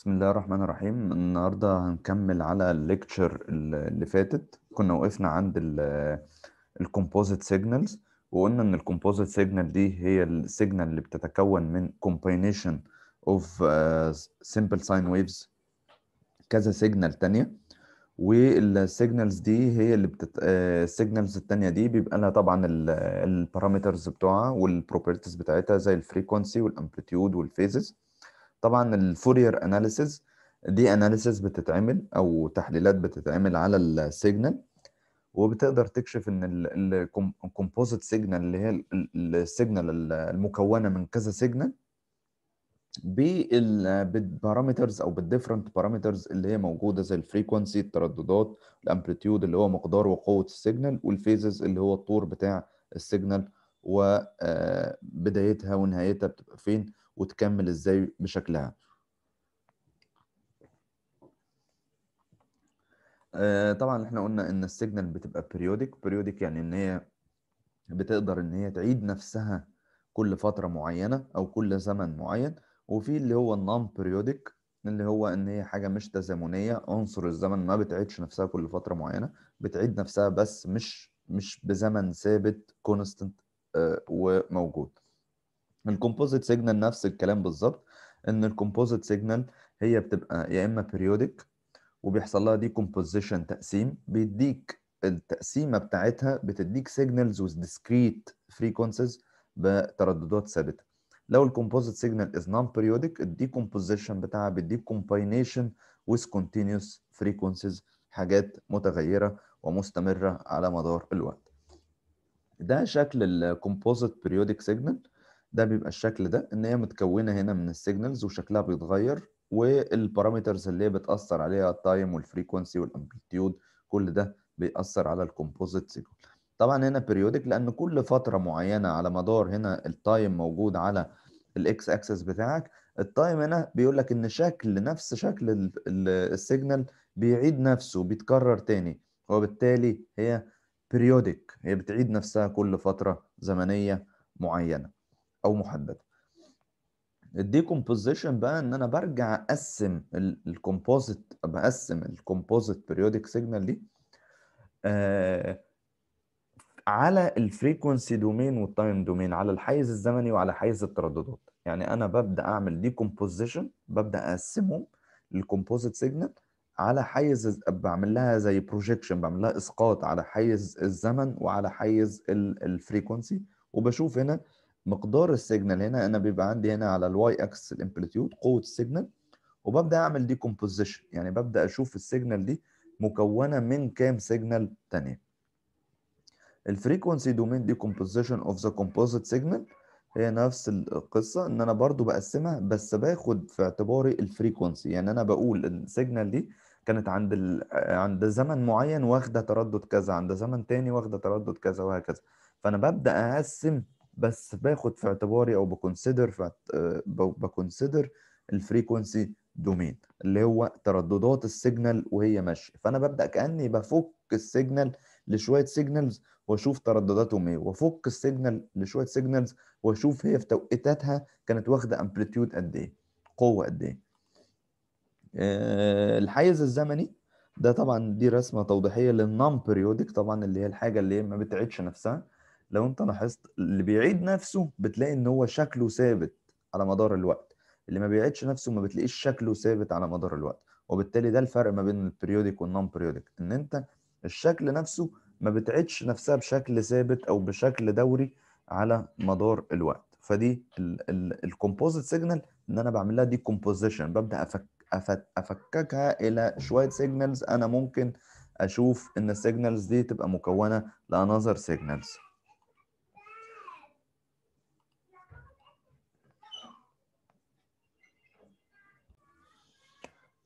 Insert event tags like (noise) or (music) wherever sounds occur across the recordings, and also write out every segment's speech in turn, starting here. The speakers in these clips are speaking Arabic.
بسم الله الرحمن الرحيم النهاردة هنكمل على الليكتشر اللي فاتت كنا وقفنا عند الكومبوزيت سيجنالز وقلنا ان الكومبوزيت سيجنال دي هي السيجنال اللي بتتكون من كومباينيشن اوف آه، simple ساين waves كذا سيجنال تانية والسيجنالز دي هي اللي بتت... السيجنالز آه، التانية دي بيبقى لها طبعا البارامترز بتوعها والبروبرتيز بتاعتها زي الفريكونسي والامبليتيود والفيزز طبعا الفورير اناليسز دي اناليسز بتتعمل او تحليلات بتتعمل على السيجنال وبتقدر تكشف ان الكومبوزيت سيجنال اللي هي السيجنال المكونه من كذا سيجنال بالبارامترز او بالديفرنت بارامترز اللي هي موجوده زي الفريكونسي الترددات الامبليتيود اللي هو مقدار وقوه السيجنال والفيزز اللي هو الطور بتاع السيجنال وبدايتها آه، ونهايتها بتبقى فين وتكمل ازاي بشكلها آه، طبعا احنا قلنا ان السيجنال بتبقى بيريودك بيريودك يعني ان هي بتقدر ان هي تعيد نفسها كل فتره معينه او كل زمن معين وفي اللي هو النون بريوديك اللي هو ان هي حاجه مش تزامنيه عنصر الزمن ما بتعيدش نفسها كل فتره معينه بتعيد نفسها بس مش مش بزمن ثابت كونستنت آه، وموجود الكومبوزيت سيجنال نفس الكلام بالظبط ان الكومبوزيت سيجنال هي بتبقى يا اما بيريودك وبيحصل لها دي كومبوزيشن تقسيم بيديك التقسيمه بتاعتها بتديك سيجنالز وذ ديسكريت فريكونسيز بترددات ثابته لو الكومبوزيت سيجنال از نون بيريودك الديكومبوزيشن بتاعها بيديك كومباينيشن وذ كونتينوس فريكونسيز حاجات متغيره ومستمره على مدار الوقت ده شكل الكومبوزيت بيريودك سيجنال ده بيبقى الشكل ده ان هي متكونه هنا من السيجنالز وشكلها بيتغير والبارامترز اللي هي بتاثر عليها التايم والفريكونسي والامبليتيود كل ده بيأثر على الكومبوزيت سيجنال طبعا هنا بيريودك لان كل فتره معينه على مدار هنا التايم موجود على الاكس اكسس بتاعك التايم هنا بيقول لك ان شكل نفس شكل السيجنال بيعيد نفسه بيتكرر تاني وبالتالي هي بيريودك هي بتعيد نفسها كل فتره زمنيه معينه او محدده الديكومبوزيشن بقى ان انا برجع اقسم الكومبوزيت بقسم الكومبوزيت بيريودك سيجنال دي آه، على الفريكونسي دومين والتايم دومين على الحيز الزمني وعلى حيز الترددات يعني انا ببدا اعمل ديكومبوزيشن ببدا اقسمهم الكومبوزيت سيجنال على حيز بعمل لها زي بروجيكشن بعمل لها اسقاط على حيز الزمن وعلى حيز الفريكونسي وبشوف هنا مقدار السيجنال هنا انا بيبقى عندي هنا على الواي اكس الامبليتيود قوه السيجنال وببدا اعمل ديكومبوزيشن يعني ببدا اشوف السيجنال دي مكونه من كام سيجنال ثانيه الفريكونسي دومين ديكومبوزيشن اوف ذا كومبوزيت سيجنال هي نفس القصه ان انا برضو بقسمها بس باخد في اعتباري الفريكونسي يعني انا بقول السيجنال دي كانت عند ال... عند زمن معين واخده تردد كذا عند زمن تاني واخده تردد كذا وهكذا فانا ببدا اقسم بس باخد في اعتباري او بكونسيدر بكونسيدر الفريكونسي دومين اللي هو ترددات السيجنال وهي ماشيه فانا ببدا كاني بفك السيجنال لشويه سيجنالز واشوف تردداتهم ايه وافك السيجنال لشويه سيجنالز واشوف هي في توقيتاتها كانت واخده امبليتيود قد ايه قوه قد ايه آه، الحيز الزمني ده طبعا دي رسمه توضيحيه للنون بيريودك طبعا اللي هي الحاجه اللي ما بتعيدش نفسها لو انت لاحظت اللي بيعيد نفسه بتلاقي ان هو شكله ثابت على مدار الوقت اللي ما بيعيدش نفسه ما بتلاقيش شكله ثابت على مدار الوقت وبالتالي ده الفرق ما بين البريوديك والنون بريوديك ان انت الشكل نفسه ما بتعيدش نفسها بشكل ثابت او بشكل دوري على مدار الوقت فدي الكومبوزيت سيجنال ان انا بعمل لها دي كومبوزيشن ببدا أفك افككها الى شويه سيجنالز انا ممكن اشوف ان السيجنالز دي تبقى مكونه لانذر سيجنالز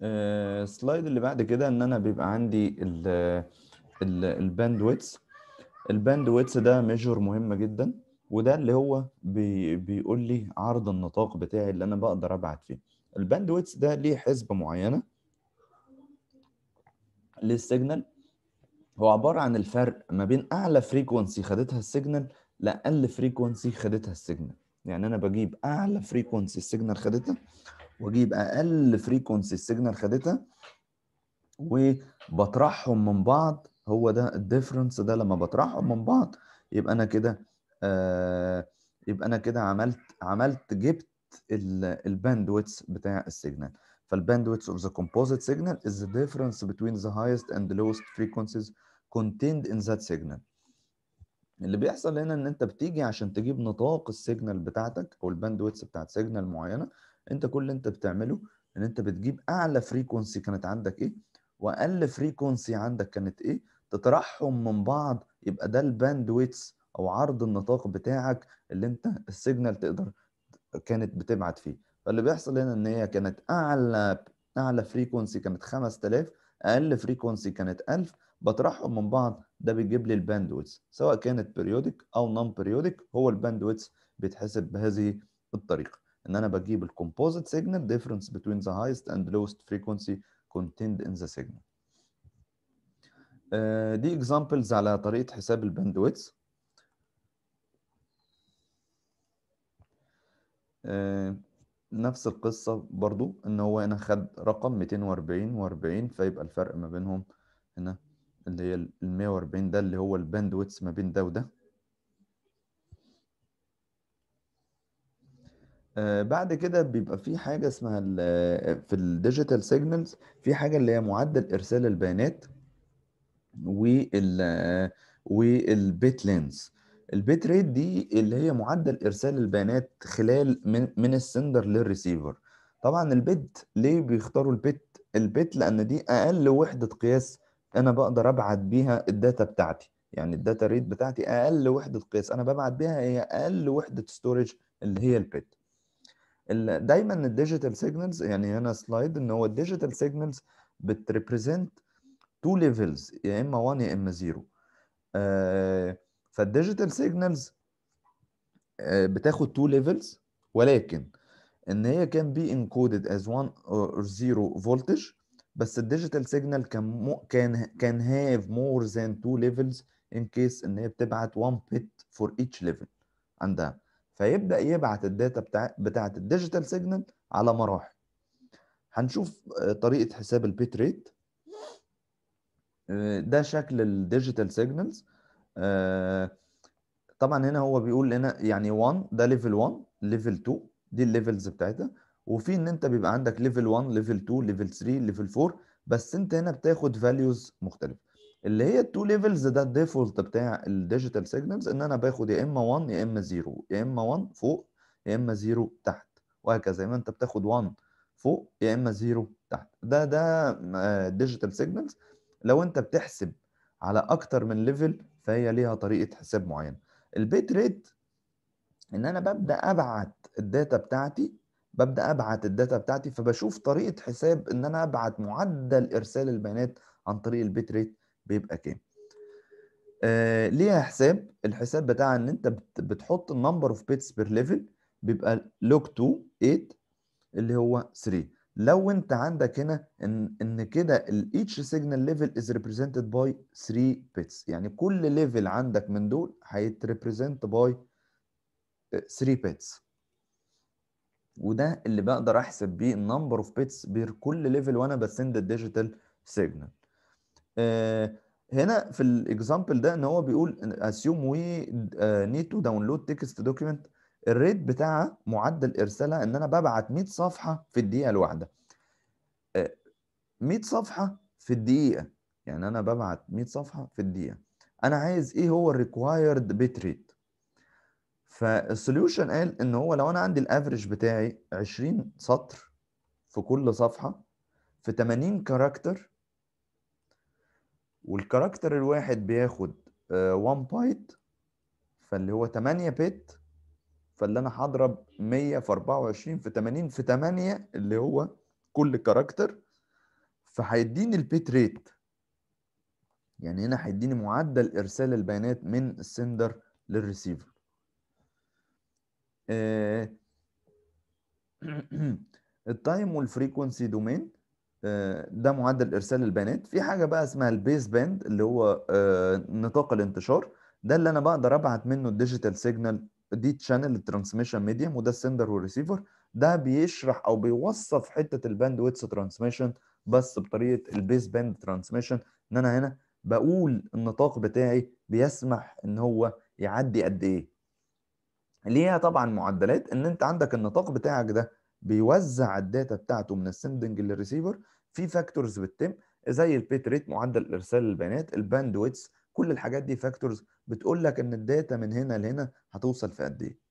السلايد آه، اللي بعد كده ان انا بيبقى عندي الباند ويتس الباند ويتس ده ميجر مهم جدا وده اللي هو بي بيقول لي عرض النطاق بتاعي اللي انا بقدر ابعت فيه الباند ويتس ده ليه حسبه معينه للسيجنال هو عباره عن الفرق ما بين اعلى فريكونسي خدتها السيجنال لاقل فريكونسي خدتها السيجنال يعني انا بجيب اعلى فريكونسي السيجنال خدتها واجيب اقل فريكونسي السيجنال خدتها وبطرحهم من بعض هو ده الديفرنس ده لما بطرحهم من بعض يبقى انا كده آه يبقى انا كده عملت عملت جبت الباندويتس بتاع السيجنال فالباندويتس اوف ذا كومبوزيت سيجنال از ذا ديفرنس بتوين ذا هايست اند لوست فريكونسيز كونتيند ان ذات سيجنال اللي بيحصل هنا ان انت بتيجي عشان تجيب نطاق السيجنال بتاعتك او الباندويتس بتاعت سيجنال معينه انت كل اللي انت بتعمله ان انت بتجيب اعلى فريكونسي كانت عندك ايه واقل فريكونسي عندك كانت ايه تطرحهم من بعض يبقى ده الباند ويتس او عرض النطاق بتاعك اللي انت السيجنال تقدر كانت بتبعت فيه فاللي بيحصل هنا ان هي كانت اعلى اعلى فريكونسي كانت 5000 اقل فريكونسي كانت 1000 بطرحهم من بعض ده بيجيب لي الباند ويتس سواء كانت بيريودك او نون بيريودك هو الباند ويتس بيتحسب بهذه الطريقه ان انا بجيب الكومبوزيت سيجنال difference between the highest and lowest frequency contained in the signal آه، دي اكزامبلز على طريقه حساب الباندويتس آه، نفس القصه برضو ان هو هنا خد رقم 240 و40 فيبقى الفرق ما بينهم هنا اللي هي ال 140 ده اللي هو الباندويتس ما بين ده وده آه، بعد كده بيبقى في حاجة اسمها آه، في الديجيتال سيجنالز في حاجة اللي هي معدل إرسال البيانات وال آه، والبيت لينز البيت ريت دي اللي هي معدل إرسال البيانات خلال من, من السندر للريسيفر طبعا البيت ليه بيختاروا البيت البيت لأن دي أقل وحدة قياس أنا بقدر أبعت بيها الداتا بتاعتي يعني الداتا ريت بتاعتي أقل وحدة قياس أنا ببعت بيها هي أقل وحدة ستورج اللي هي البيت دايما الديجيتال سيجنالز يعني هنا سلايد ان هو الديجيتال سيجنالز بتريبريزنت تو ليفلز يا اما 1 يا اما 0 فالديجيتال سيجنالز بتاخد تو ليفلز ولكن ان هي كان بي انكودد از 1 اور 0 فولتج بس الديجيتال سيجنال كان مو كان كان هاف مور ذان تو ليفلز ان كيس ان هي بتبعت 1 بت فور ايتش ليفل عندها فيبدا يبعت الداتا بتاع بتاعه الديجيتال سيجنال على مراحل هنشوف آه، طريقه حساب البيت ريت آه، ده شكل الديجيتال سيجنالز آه، طبعا هنا هو بيقول هنا يعني 1 ده ليفل 1 ليفل 2 دي الليفلز بتاعتها وفي ان انت بيبقى عندك ليفل 1 ليفل 2 ليفل 3 ليفل 4 بس انت هنا بتاخد فاليوز مختلفه اللي هي التو ليفلز ده الديفولت بتاع الديجيتال سيجنالز ان انا باخد يا اما 1 يا اما 0 يا اما 1 فوق يا اما 0 تحت وهكذا يا اما انت بتاخد 1 فوق يا اما 0 تحت ده ده ديجيتال آه، سيجنالز لو انت بتحسب على اكتر من ليفل فهي ليها طريقه حساب معينه البيت ريت ان انا ببدا ابعت الداتا بتاعتي ببدا ابعت الداتا بتاعتي فبشوف طريقه حساب ان انا ابعت معدل ارسال البيانات عن طريق البيت ريت بيبقى كام آه ليها حساب الحساب بتاع ان انت بتحط النمبر اوف بيتس بير ليفل بيبقى لوك 2 8 اللي هو 3 لو انت عندك هنا ان ان كده each signal level is represented by 3 بيتس يعني كل ليفل عندك من دول هيتريبريزنت باي 3 بيتس وده اللي بقدر احسب بيه النمبر اوف بيتس بير كل ليفل وانا بسند الديجيتال سيجنال آه، هنا في الاكزامبل ده ان هو بيقول اسيوم وي نيد تو داونلود تكست دوكيمنت الريت بتاعها معدل ارسالها ان انا ببعت 100 صفحه في الدقيقه الواحده 100 آه، صفحه في الدقيقه يعني انا ببعت 100 صفحه في الدقيقه انا عايز ايه هو الريكوايرد بيت ريت فالسوليوشن قال ان هو لو انا عندي الافريج بتاعي 20 سطر في كل صفحه في 80 كاركتر والكاركتر الواحد بياخد 1 آه، بايت فاللي هو 8 بت فاللي انا هضرب 100 في 24 في 80 في 8 اللي هو كل كاركتر فهيديني البيت ريت يعني هنا هيديني معدل ارسال البيانات من السندر للريسيفر التايم والفريكونسي دومين ده معدل ارسال البيانات في حاجه بقى اسمها البيس باند اللي هو آه، نطاق الانتشار ده اللي انا بقدر ابعت منه الديجيتال سيجنال دي تشانل الترانسميشن ميديم وده السندر والريسيفر ده بيشرح او بيوصف حته الباند ويتس ترانسميشن بس بطريقه البيس باند ترانسميشن ان انا هنا بقول النطاق بتاعي بيسمح ان هو يعدي قد ايه ليها طبعا معدلات ان انت عندك النطاق بتاعك ده بيوزع الداتا بتاعته من السندنج للريسيفر في فاكتورز بتتم زي البيت ريت معدل ارسال البيانات الباندويتس كل الحاجات دي فاكتورز بتقول لك ان الداتا من هنا لهنا هتوصل في قد ايه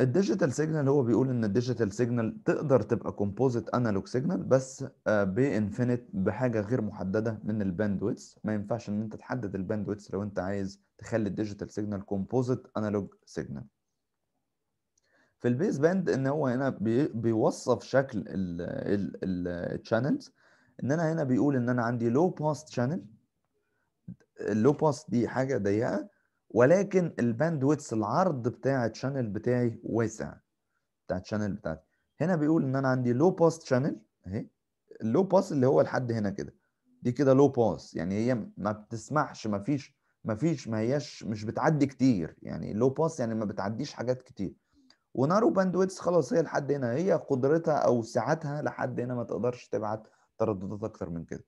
الديجيتال (clears throat) سيجنال هو بيقول ان الديجيتال سيجنال تقدر تبقى كومبوزيت انالوج سيجنال بس آه، بانفينيت بحاجه غير محدده من الباندويتس ما ينفعش ان انت تحدد الباندويتس لو انت عايز تخلي الديجيتال سيجنال كومبوزيت انالوج سيجنال في البيس باند ان هو هنا بي بيوصف شكل الشانلز ان انا هنا بيقول ان انا عندي لو باس شانل اللو باس دي حاجه ضيقه ولكن الباند ويتس العرض بتاع الشانل بتاعي واسع بتاع الشانل بتاعتي هنا بيقول ان انا عندي لو باس شانل اهي اللو باس اللي هو لحد هنا كده دي كده لو باس يعني هي ما بتسمحش ما فيش ما فيش ما هياش مش بتعدي كتير يعني لو باس يعني ما بتعديش حاجات كتير ونارو باند خلاص هي لحد هنا هي قدرتها او سعتها لحد هنا ما تقدرش تبعت ترددات اكتر من كده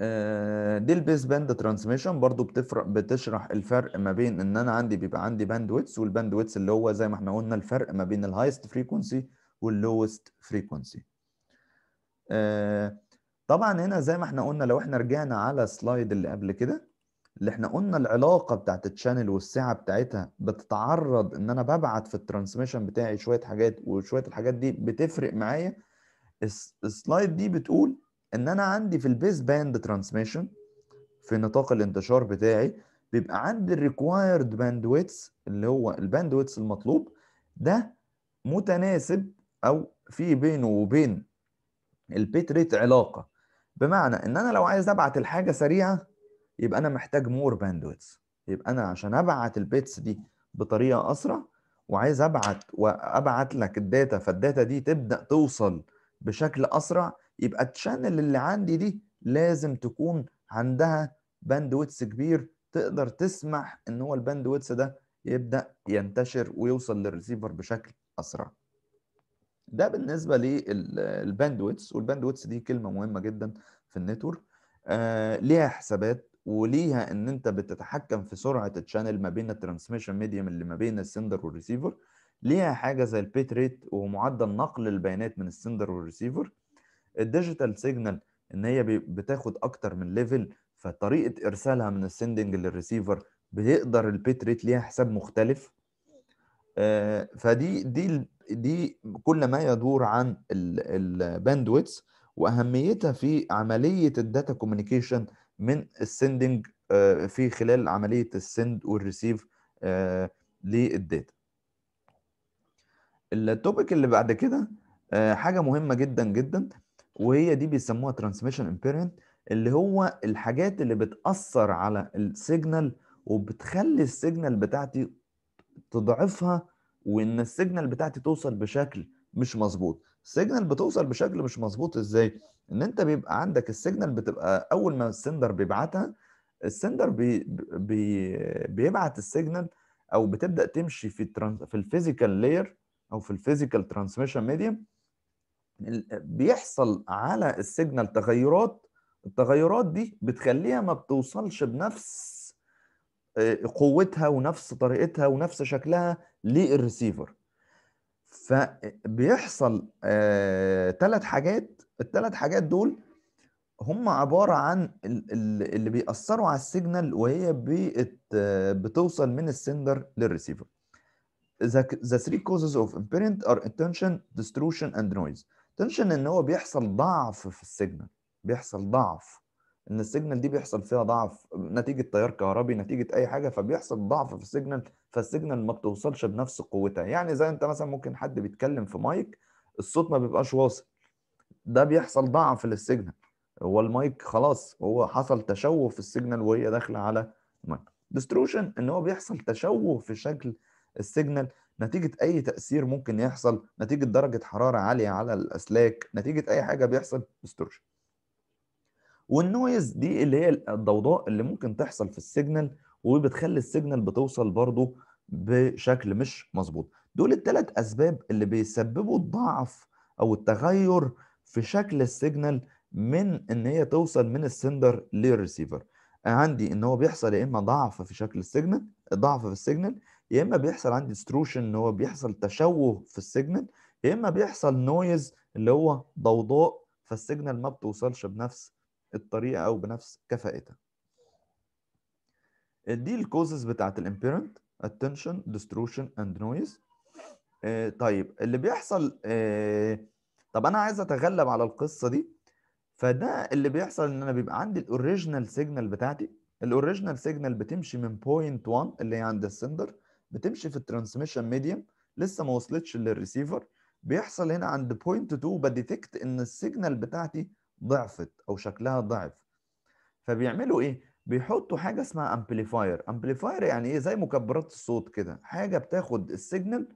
آه، دي البيس باند ترانسميشن برضو بتفرق بتشرح الفرق ما بين ان انا عندي بيبقى عندي باند ويتس والباند ويتس اللي هو زي ما احنا قلنا الفرق ما بين الهايست فريكونسي واللوست فريكونسي طبعا هنا زي ما احنا قلنا لو احنا رجعنا على السلايد اللي قبل كده اللي احنا قلنا العلاقه بتاعت الشانل والسعه بتاعتها بتتعرض ان انا ببعت في الترانسميشن بتاعي شويه حاجات وشويه الحاجات دي بتفرق معايا السلايد دي بتقول ان انا عندي في البيس باند ترانسميشن في نطاق الانتشار بتاعي بيبقى عندي الريكوايرد باندويتس اللي هو الباندويتس المطلوب ده متناسب او في بينه وبين البيت ريت علاقه بمعنى ان انا لو عايز ابعت الحاجه سريعه يبقى انا محتاج مور باندويتس يبقى انا عشان ابعت البيتس دي بطريقه اسرع وعايز ابعت وابعت لك الداتا فالداتا دي تبدا توصل بشكل اسرع يبقى التشانل اللي عندي دي لازم تكون عندها باندويتس كبير تقدر تسمح ان هو الباندويتس ده يبدا ينتشر ويوصل للريسيفر بشكل اسرع ده بالنسبه للباندويتس والباندويتس دي كلمه مهمه جدا في النتورك آه ليها حسابات وليها ان انت بتتحكم في سرعه الشانل ما بين الترانسميشن ميديوم اللي ما بين السندر والريسيفر ليها حاجه زي البيت ريت ومعدل نقل البيانات من السندر والريسيفر الديجيتال سيجنال ان هي بتاخد اكتر من ليفل فطريقه ارسالها من السندنج للريسيفر بيقدر البيت ريت ليها حساب مختلف آه، فدي دي دي كل ما يدور عن الباندويتس واهميتها في عمليه الداتا كوميونيكيشن من السندنج آه، في خلال عمليه السند والريسيف للداتا التوبيك اللي بعد كده آه، حاجه مهمه جدا جدا وهي دي بيسموها ترانسميشن امبيرمنت اللي هو الحاجات اللي بتاثر على السيجنال وبتخلي السيجنال بتاعتي تضعفها وان السيجنال بتاعتي توصل بشكل مش مظبوط السيجنال بتوصل بشكل مش مظبوط ازاي ان انت بيبقى عندك السيجنال بتبقى اول ما السندر بيبعتها السندر بي بي بيبعت السيجنال او بتبدا تمشي في في الفيزيكال لاير او في الفيزيكال ترانسميشن ميديم بيحصل على السيجنال تغيرات التغيرات دي بتخليها ما بتوصلش بنفس آه، قوتها ونفس طريقتها ونفس شكلها للريسيفر فبيحصل ثلاث آه، حاجات الثلاث حاجات دول هم عبارة عن اللي بيأثروا على السيجنال وهي آه، بتوصل من السندر للريسيفر the, three causes of impairment are attention, distortion and noise. tension ان هو بيحصل ضعف في السيجنال بيحصل ضعف ان السيجنال دي بيحصل فيها ضعف نتيجه تيار كهربي نتيجه اي حاجه فبيحصل ضعف في السيجنال فالسيجنال ما بتوصلش بنفس قوتها يعني زي انت مثلا ممكن حد بيتكلم في مايك الصوت ما بيبقاش واصل ده بيحصل ضعف للسيجنال هو المايك خلاص هو حصل تشوه في السيجنال وهي داخله على المايك ديستروشن ان هو بيحصل تشوه في شكل السيجنال نتيجه اي تاثير ممكن يحصل نتيجه درجه حراره عاليه على الاسلاك نتيجه اي حاجه بيحصل ديستروشن والنويز دي اللي هي الضوضاء اللي ممكن تحصل في السيجنال وبتخلي السيجنال بتوصل برضه بشكل مش مظبوط دول الثلاث اسباب اللي بيسببوا الضعف او التغير في شكل السيجنال من ان هي توصل من السندر للريسيفر عندي ان هو بيحصل يا اما ضعف في شكل السيجنال ضعف في السيجنال يا اما بيحصل عندي ديستروشن ان هو بيحصل تشوه في السيجنال يا اما بيحصل نويز اللي هو ضوضاء فالسيجنال ما بتوصلش بنفس الطريقه او بنفس كفاءتها دي الكوزز بتاعت الامبيرنت اتنشن ديستروشن اند نويز طيب اللي بيحصل آه طب انا عايز اتغلب على القصه دي فده اللي بيحصل ان انا بيبقى عندي الاوريجينال سيجنال بتاعتي الاوريجينال سيجنال بتمشي من بوينت 1 اللي هي عند السندر بتمشي في الترانسميشن ميديوم لسه ما وصلتش للريسيفر بيحصل هنا عند بوينت 2 بديتكت ان السيجنال بتاعتي ضعفت او شكلها ضعف فبيعملوا ايه بيحطوا حاجه اسمها امبليفاير امبليفاير يعني ايه زي مكبرات الصوت كده حاجه بتاخد السيجنال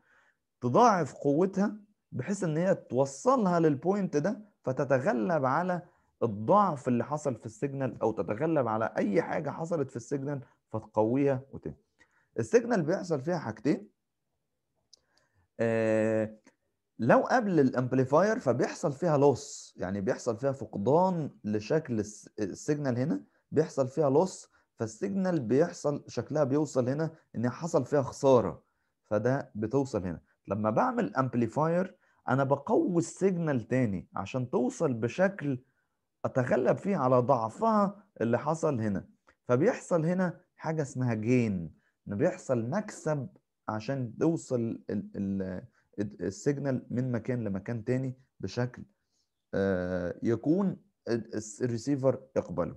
تضاعف قوتها بحيث ان هي توصلها للبوينت ده فتتغلب على الضعف اللي حصل في السيجنال او تتغلب على اي حاجه حصلت في السيجنال فتقويها وتن السيجنال بيحصل فيها حاجتين آه لو قبل الامبليفاير فبيحصل فيها لوس يعني بيحصل فيها فقدان لشكل السيجنال هنا بيحصل فيها لوس فالسيجنال بيحصل شكلها بيوصل هنا ان حصل فيها خساره فده بتوصل هنا لما بعمل امبليفاير انا بقوي السيجنال تاني عشان توصل بشكل اتغلب فيه على ضعفها اللي حصل هنا فبيحصل هنا حاجه اسمها جين ان بيحصل مكسب عشان توصل السيجنال من مكان لمكان تاني بشكل آه، يكون الريسيفر يقبله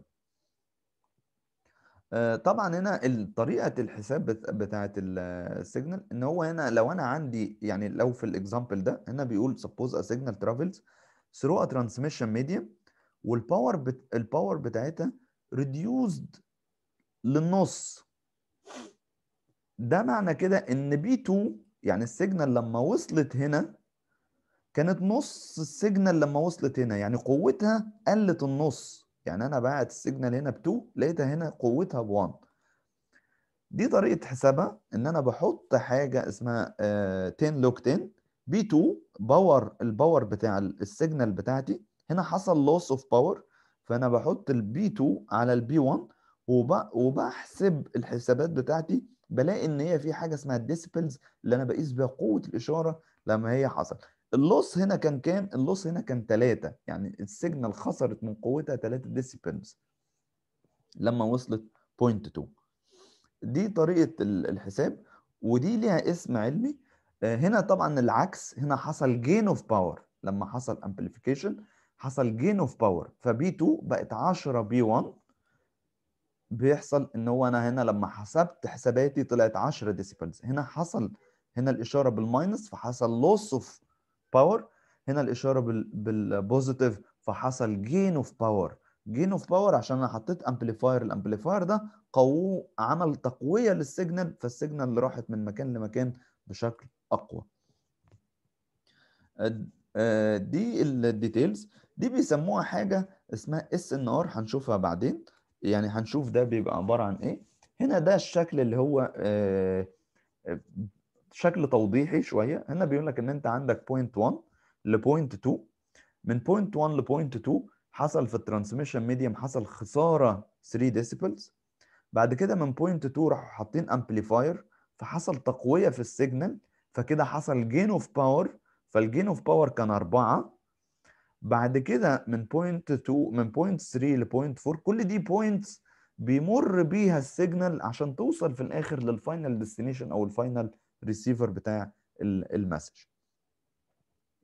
آه، طبعا هنا طريقه الحساب بتاعه آه، السيجنال ان هو هنا لو انا عندي يعني لو في الاكزامبل ده هنا بيقول سبوز ا سيجنال ترافلز ثرو ا ترانسميشن ميديم والباور بت... الباور بتاعتها ريديوزد للنص ده معنى كده ان بي 2 يعني السيجنال لما وصلت هنا كانت نص السيجنال لما وصلت هنا يعني قوتها قلت النص يعني انا بعت السيجنال هنا ب 2 لقيتها هنا قوتها ب 1 دي طريقه حسابها ان انا بحط حاجه اسمها 10 لوك 10 بي 2 باور الباور بتاع السيجنال بتاعتي هنا حصل لوس اوف باور فانا بحط البي 2 على البي 1 وبحسب الحسابات بتاعتي بلاقي ان هي في حاجه اسمها الديسيبلز اللي انا بقيس بيها قوه الاشاره لما هي حصل اللوس هنا كان كام؟ اللوس هنا كان 3 يعني السيجنال خسرت من قوتها 3 ديسيبلز لما وصلت 0.2 دي طريقة الحساب ودي ليها اسم علمي آه، هنا طبعا العكس هنا حصل جين اوف باور لما حصل امبليفيكيشن حصل جين اوف باور فبي 2 بقت 10 بي 1 بيحصل ان هو انا هنا لما حسبت حساباتي طلعت 10 ديسيبلز هنا حصل هنا الاشاره بالماينس فحصل لوس اوف باور هنا الاشاره بالبوزيتيف فحصل جين اوف باور جين اوف باور عشان انا حطيت امبليفاير الامبليفاير ده قووه عمل تقويه للسيجنال فالسيجنال اللي راحت من مكان لمكان بشكل اقوى آه، آه، دي الديتيلز دي بيسموها حاجه اسمها اس ان ار هنشوفها بعدين يعني هنشوف ده بيبقى عباره عن ايه هنا ده الشكل اللي هو آه، شكل توضيحي شويه هنا بيقول لك ان انت عندك بوينت 1 لبوينت 2 من بوينت 1 لبوينت 2 حصل في الترانسميشن ميديم حصل خساره 3 ديسيبلز بعد كده من بوينت 2 راحوا حاطين امبليفاير فحصل تقويه في السيجنال فكده حصل جين اوف باور فالجين اوف باور كان 4 بعد كده من بوينت 2 من بوينت 3 لبوينت 4 كل دي بوينتس بيمر بيها السيجنال عشان توصل في الاخر للفاينل ديستنيشن او الفاينل الريسيفر بتاع المسج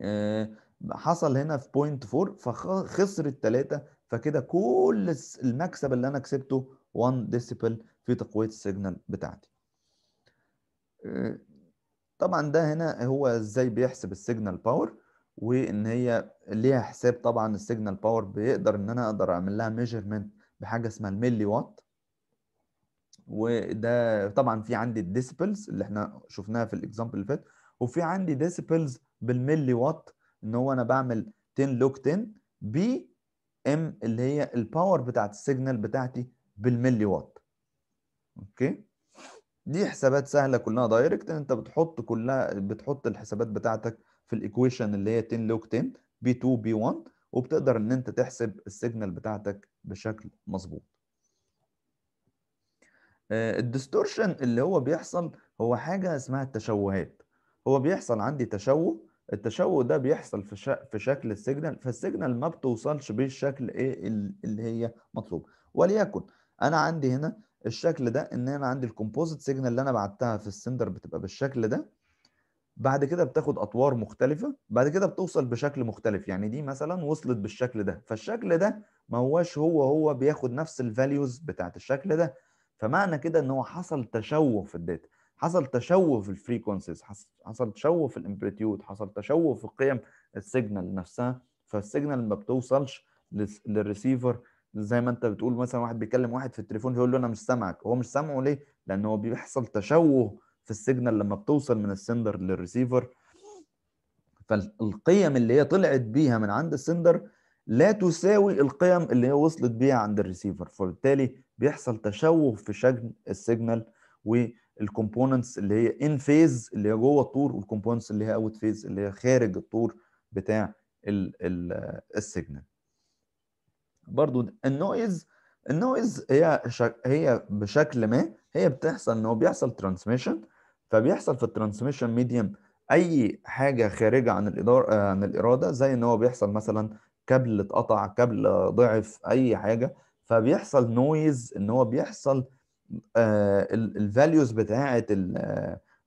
آه، حصل هنا في بوينت 4 فخسرت 3 فكده كل المكسب اللي انا كسبته 1 ديسيبل في تقويه السيجنال بتاعتي آه، طبعا ده هنا هو ازاي بيحسب السيجنال باور وان هي ليها حساب طبعا السيجنال باور بيقدر ان انا اقدر اعمل لها ميجرمنت بحاجه اسمها الملي وات وده طبعا في عندي الديسيبلز اللي احنا شفناها في الاكزامبل اللي فات وفي عندي ديسيبلز بالملي وات ان هو انا بعمل 10 لوك 10 بي ام اللي هي الباور بتاعت السيجنال بتاعتي بالملي وات اوكي دي حسابات سهله كلها دايركت انت بتحط كلها بتحط الحسابات بتاعتك في الايكويشن اللي هي 10 لوك 10 بي 2 بي 1 وبتقدر ان انت تحسب السيجنال بتاعتك بشكل مظبوط آه، الديستورشن اللي هو بيحصل هو حاجه اسمها التشوهات هو بيحصل عندي تشوه التشوه ده بيحصل في شا... في شكل السيجنال فالسيجنال ما بتوصلش بالشكل ايه اللي هي مطلوب وليكن انا عندي هنا الشكل ده ان انا عندي الكومبوزيت سيجنال اللي انا بعتها في السندر بتبقى بالشكل ده بعد كده بتاخد اطوار مختلفه بعد كده بتوصل بشكل مختلف يعني دي مثلا وصلت بالشكل ده فالشكل ده ما هوش هو هو بياخد نفس الفاليوز بتاعت الشكل ده فمعنى كده ان هو حصل تشوه في الداتا حصل تشوه في الفريكونسيز حصل تشوه في الامبليتيود حصل تشوه في قيم السيجنال نفسها فالسيجنال ما بتوصلش للريسيفر زي ما انت بتقول مثلا واحد بيكلم واحد في التليفون يقول له انا مش سامعك هو مش سامعه ليه لان هو بيحصل تشوه في السيجنال لما بتوصل من السندر للريسيفر فالقيم اللي هي طلعت بيها من عند السندر لا تساوي القيم اللي هي وصلت بيها عند الريسيفر فبالتالي بيحصل تشوه في شكل السيجنال والكومبوننتس اللي هي ان فيز اللي هي جوه الطور والكومبوننتس اللي هي اوت فيز اللي هي خارج الطور بتاع السيجنال برضو النويز النويز هي شك... هي بشكل ما هي بتحصل ان هو بيحصل ترانسميشن فبيحصل في الترانسميشن ميديم اي حاجه خارجه عن الاداره عن الاراده زي ان هو بيحصل مثلا كابل اتقطع كابل ضعف اي حاجه فبيحصل نويز ان هو بيحصل آه، الفاليوز بتاعه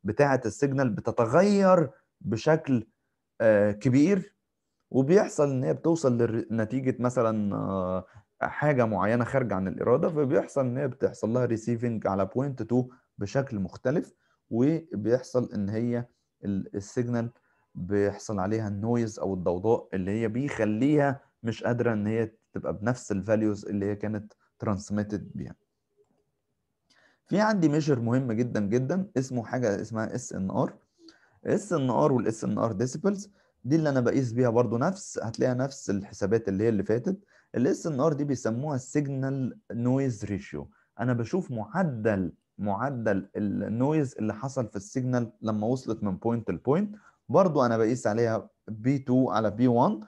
بتاعه السيجنال بتتغير بشكل آه، كبير وبيحصل ان هي بتوصل لنتيجه مثلا آه، حاجه معينه خارجه عن الاراده فبيحصل ان هي بتحصل لها ريسيفنج على بوينت 2 بشكل مختلف وبيحصل ان هي السيجنال بيحصل عليها النويز او الضوضاء اللي هي بيخليها مش قادره ان هي تبقى بنفس الفاليوز اللي هي كانت ترانسميتد بيها في عندي ميجر مهم جدا جدا اسمه حاجه اسمها اس ان ار اس ان ار والاس ان ار ديسيبلز دي اللي انا بقيس بيها برضو نفس هتلاقيها نفس الحسابات اللي هي اللي فاتت الاس ان ار دي بيسموها سيجنال نويز ريشيو انا بشوف معدل معدل النويز اللي حصل في السيجنال لما وصلت من بوينت لبوينت برضو انا بقيس عليها بي 2 على بي 1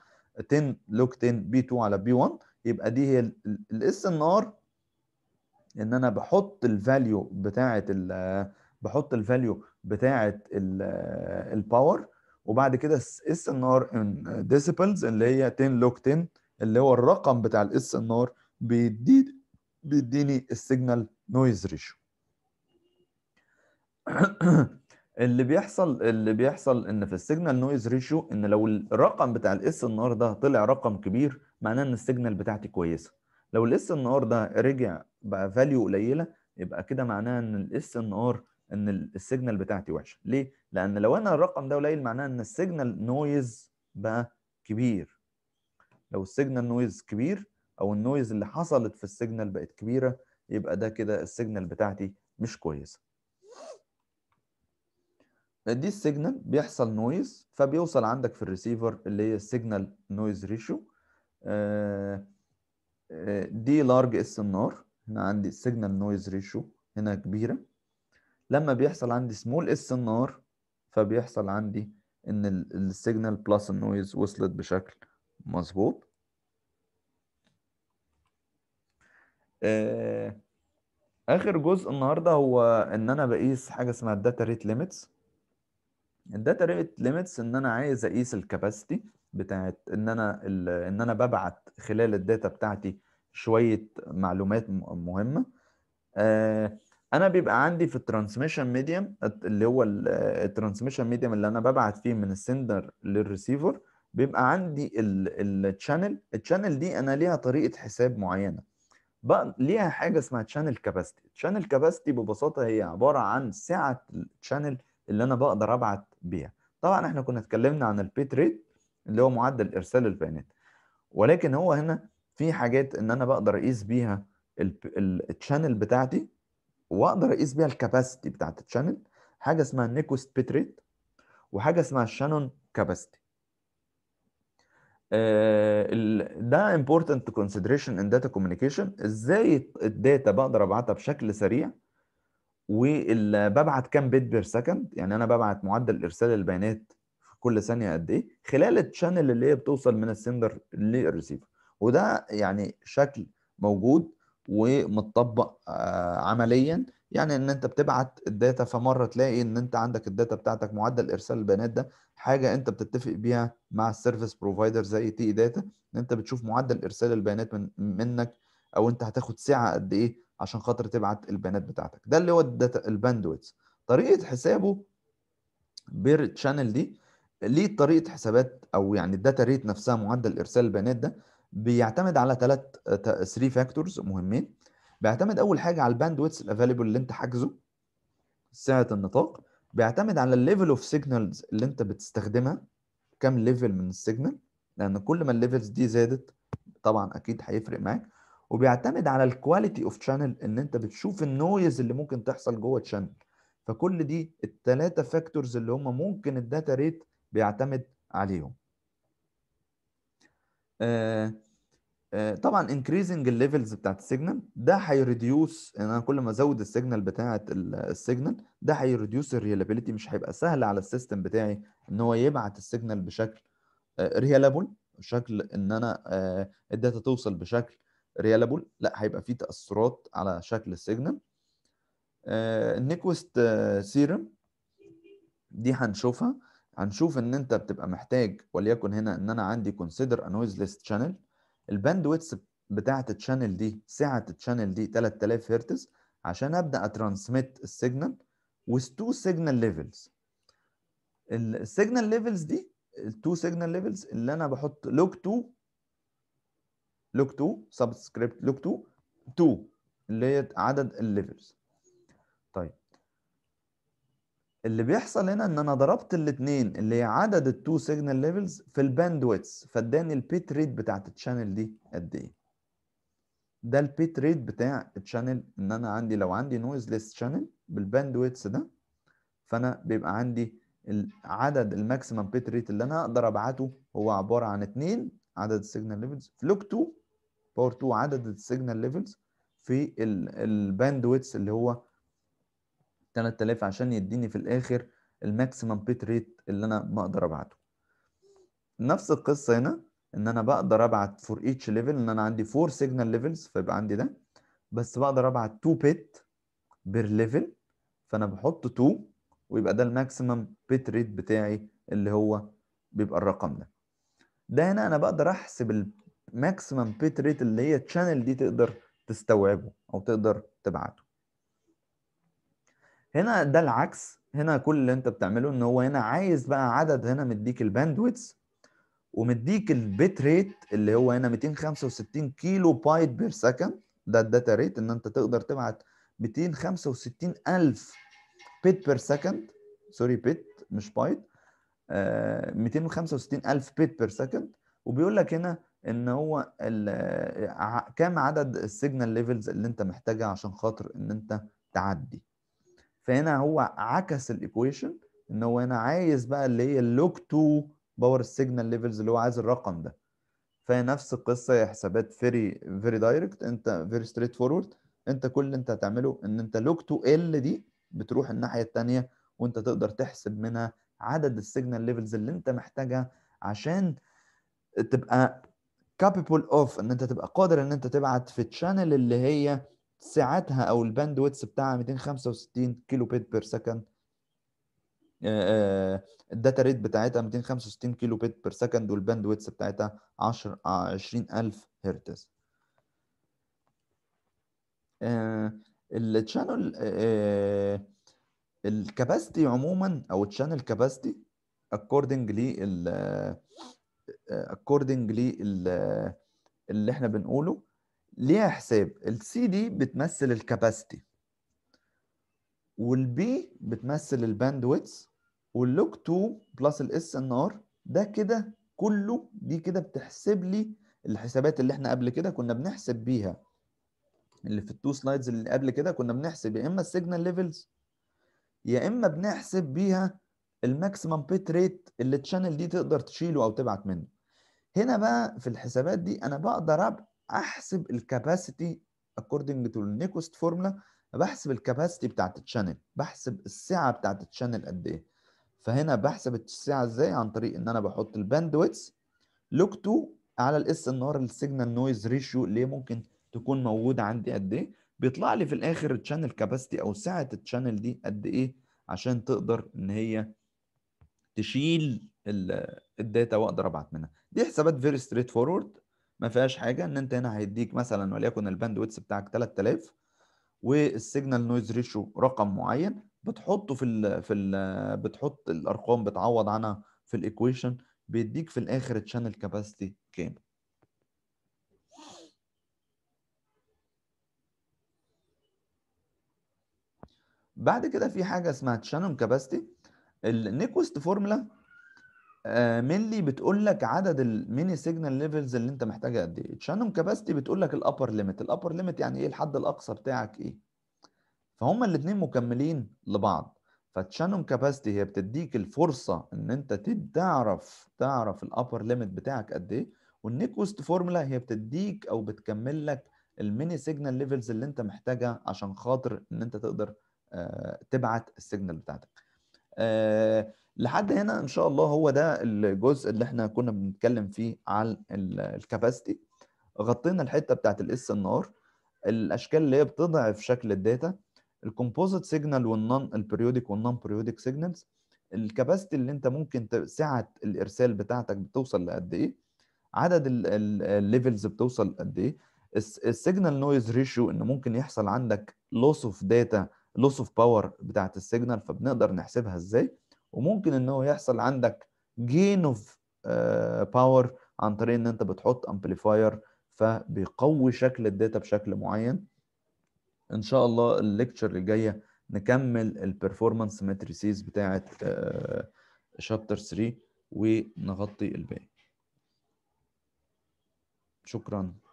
10 لوك 10 بي 2 على بي 1 يبقى دي هي الاس ان ار ان انا بحط الفاليو بتاعه بحط الفاليو بتاعه الباور وبعد كده اس ان ار ان ديسيبلز اللي هي 10 لوك 10 اللي هو الرقم بتاع الاس ان ار بيدي بيديني السيجنال نويز ريشيو اللي بيحصل اللي بيحصل ان في السيجنال نويز ريشيو ان لو الرقم بتاع الاس ان ار ده طلع رقم كبير معناه ان السيجنال بتاعتي كويسه لو الاس ان ار ده رجع بقى فاليو قليله يبقى كده معناه ان الاس ان ار ان السيجنال بتاعتي وحشه ليه لان لو انا الرقم ده قليل معناه ان السيجنال نويز بقى كبير لو السيجنال نويز كبير او النويز اللي حصلت في السيجنال بقت كبيره يبقى ده كده السيجنال بتاعتي مش كويسه دي السيجنال بيحصل نويز فبيوصل عندك في الريسيفر اللي هي السيجنال نويز ريشيو دي لارج اس ان ار هنا عندي السيجنال نويز ريشيو هنا كبيره لما بيحصل عندي سمول اس ان ار فبيحصل عندي ان السيجنال بلس النويز وصلت بشكل مظبوط آه، اخر جزء النهارده هو ان انا بقيس حاجه اسمها الداتا ريت ليميتس الداتا ريت ليميتس ان انا عايز اقيس الكاباسيتي بتاعت ان انا ان انا ببعت خلال الداتا بتاعتي شويه معلومات مهمه آه، انا بيبقى عندي في الترانسميشن ميديم اللي هو الترانسميشن ميديم اللي انا ببعت فيه من السندر للريسيفر بيبقى عندي الشانل الشانل دي انا ليها طريقه حساب معينه بقى ليها حاجه اسمها تشانل كاباسيتي تشانل كاباسيتي ببساطه هي عباره عن سعه الشانل اللي انا بقدر ابعت بيها طبعا احنا كنا اتكلمنا عن البيت ريت اللي هو معدل ارسال البيانات ولكن هو هنا في حاجات ان انا بقدر اقيس بيها التشانل بتاعتي واقدر اقيس بيها الكاباسيتي بتاعت التشانل حاجه اسمها نيكوست بيت ريت وحاجه اسمها شانون آه، كاباسيتي ده important consideration in data communication ازاي الداتا بقدر ابعتها بشكل سريع وببعت كام بيت بير سكند يعني انا ببعت معدل ارسال البيانات في كل ثانيه قد ايه خلال التشانل اللي هي بتوصل من السندر للريسيفر وده يعني شكل موجود ومتطبق آه، عمليا يعني ان انت بتبعت الداتا فمره تلاقي ان انت عندك الداتا بتاعتك معدل ارسال البيانات ده حاجه انت بتتفق بيها مع السيرفيس بروفايدر زي تي داتا ان انت بتشوف معدل ارسال البيانات من منك او انت هتاخد ساعه قد ايه عشان خاطر تبعت البيانات بتاعتك ده اللي هو الداتا الباندويت طريقه حسابه بير تشانل دي ليه طريقه حسابات او يعني الداتا ريت نفسها معدل ارسال البيانات ده بيعتمد على ثلاث 3 فاكتورز مهمين بيعتمد اول حاجه على الباندويتس الافيلبل اللي انت حاجزه سعه النطاق بيعتمد على الليفل اوف سيجنالز اللي انت بتستخدمها كم ليفل من السيجنال لان كل ما الليفلز دي زادت طبعا اكيد هيفرق معاك وبيعتمد على الكواليتي اوف شانل ان انت بتشوف النويز اللي ممكن تحصل جوه الشانل فكل دي الثلاثه فاكتورز اللي هم ممكن الداتا ريت بيعتمد عليهم آه آه طبعا انكريزنج الليفلز بتاعت السيجنال ده هيريديوس يعني ان انا كل ما ازود السيجنال بتاعت السيجنال ده هيريديوس الريلابيليتي مش هيبقى سهل على السيستم بتاعي ان هو يبعت السيجنال بشكل ريلابل آه، بشكل ان انا آه، الداتا توصل بشكل ريالابول لا هيبقى فيه تاثرات على شكل السيجنال آه، النيكوست آه، سيرم دي هنشوفها هنشوف ان انت بتبقى محتاج وليكن هنا ان انا عندي كونسيدر ليست شانل الباندويتس بتاعه الشانل دي سعه الشانل دي 3000 هرتز عشان ابدا اترانسميت السيجنال وذ تو سيجنال ليفلز السيجنال ليفلز دي التو سيجنال ليفلز اللي انا بحط لوج 2 لوك 2 سبسكريبت لوك 2 2 اللي هي عدد الليفلز طيب اللي بيحصل هنا ان انا ضربت الاثنين اللي هي عدد التو سيجنال ليفلز في ويتس فاداني البيت ريت بتاعت الشانل دي قد ايه ده البيت ريت بتاع الشانل ان انا عندي لو عندي نويزلس شانل ويتس ده فانا بيبقى عندي العدد الماكسيمم بيت ريت اللي انا اقدر ابعته هو عباره عن اثنين عدد السيجنال ليفلز لوك 2 باور 2 عدد السيجنال ليفلز في الباند ويتس اللي هو 3000 عشان يديني في الاخر الماكسيمم بيت ريت اللي انا بقدر ابعته نفس القصه هنا ان انا بقدر ابعت فور ايتش ليفل ان انا عندي 4 سيجنال ليفلز فيبقى عندي ده بس بقدر ابعت 2 بيت بير ليفل فانا بحط 2 ويبقى ده الماكسيمم بيت ريت بتاعي اللي هو بيبقى الرقم ده ده هنا انا بقدر احسب ماكسيمم بيت ريت اللي هي تشانل دي تقدر تستوعبه او تقدر تبعته هنا ده العكس هنا كل اللي انت بتعمله ان هو هنا عايز بقى عدد هنا مديك الباندويتس ومديك البيت ريت اللي هو هنا 265 كيلو بايت بير سكند ده الداتا ريت ان انت تقدر تبعت 265000 بيت بير سكند سوري بيت مش بايت آه 265000 بيت بير سكند وبيقول لك هنا ان هو كم عدد السيجنال ليفلز اللي انت محتاجها عشان خاطر ان انت تعدي فهنا هو عكس الايكويشن ان هو هنا عايز بقى اللي هي اللوك تو باور السيجنال ليفلز اللي هو عايز الرقم ده فنفس القصه هي حسابات فيري فيري دايركت انت فيري ستريت فورورد انت كل اللي انت هتعمله ان انت لوك تو ال دي بتروح الناحيه الثانيه وانت تقدر تحسب منها عدد السيجنال ليفلز اللي انت محتاجها عشان تبقى كابيبل اوف ان انت تبقى قادر ان انت تبعت في تشانل اللي هي سعتها او الباند ويتس بتاعها 265 كيلو بيت بير سكند الداتا ريت بتاعتها 265 كيلو بيت بير سكند والباند ويتس بتاعتها 10 20000 هرتز التشانل الكاباسيتي عموما او الشانل كاباسيتي اكوردنج لل اكوردنج اللي احنا بنقوله ليها حساب السي دي بتمثل الكاباسيتي والبي بتمثل الباندويتس واللوك 2 بلس الاس ان ار ده كده كله دي كده بتحسب لي الحسابات اللي احنا قبل كده كنا بنحسب بيها اللي في التو سلايدز اللي قبل كده كنا بنحسب يا اما السيجنال ليفلز يا اما بنحسب بيها الماكسيمم بيت ريت اللي الشانل دي تقدر تشيله او تبعت منه هنا بقى في الحسابات دي انا بقدر احسب الكاباسيتي according to النيكوست فورمولا بحسب الكاباسيتي بتاعت الشانل بحسب السعه بتاعت الشانل قد ايه فهنا بحسب السعه ازاي عن طريق ان انا بحط الباندويتس لوك تو على الاس ان ار السيجنال نويز ريشيو اللي ممكن تكون موجوده عندي قد ايه بيطلع لي في الاخر الشانل كاباسيتي او سعه الشانل دي قد ايه عشان تقدر ان هي تشيل الداتا واقدر ابعت منها دي حسابات فيري ستريت فورورد ما فيهاش حاجه ان انت هنا هيديك مثلا وليكن الباند ويتس بتاعك 3000 والسيجنال نويز ريشيو رقم معين بتحطه في الـ في الـ بتحط الارقام بتعوض عنها في الايكويشن بيديك في الاخر الشانل كاباسيتي كام بعد كده في حاجه اسمها تشانل كاباسيتي النيكوست فورمولا مينلي بتقول لك عدد الميني سيجنال ليفلز اللي انت محتاجها قد ايه شانون كاباسيتي بتقول لك الابر ليميت الابر ليميت يعني ايه الحد الاقصى بتاعك ايه فهما الاثنين مكملين لبعض فتشانون كاباسيتي هي بتديك الفرصه ان انت تعرف تعرف الابر ليميت بتاعك قد ايه والنيكوست فورمولا هي بتديك او بتكمل لك الميني سيجنال ليفلز اللي انت محتاجها عشان خاطر ان انت تقدر آه، تبعت السيجنال بتاعتك آه، لحد هنا ان شاء الله هو ده الجزء اللي احنا كنا بنتكلم فيه على الكاباسيتي غطينا الحته بتاعت الاس ان ار الاشكال اللي هي بتضعف شكل الداتا الكومبوزيت سيجنال والنون البريودك والنون بريودك سيجنالز الكاباسيتي اللي انت ممكن سعه الارسال بتاعتك بتوصل لقد ايه عدد الليفلز بتوصل قد ايه السيجنال نويز ريشيو ان ممكن يحصل عندك لوس اوف داتا لوس اوف باور بتاعت السيجنال فبنقدر نحسبها ازاي وممكن ان هو يحصل عندك جين اوف باور عن طريق ان انت بتحط امبليفاير فبيقوي شكل الداتا بشكل معين ان شاء الله الليكتشر اللي جايه نكمل البرفورمانس ماتريسيز بتاعه شابتر 3 ونغطي الباقي شكرا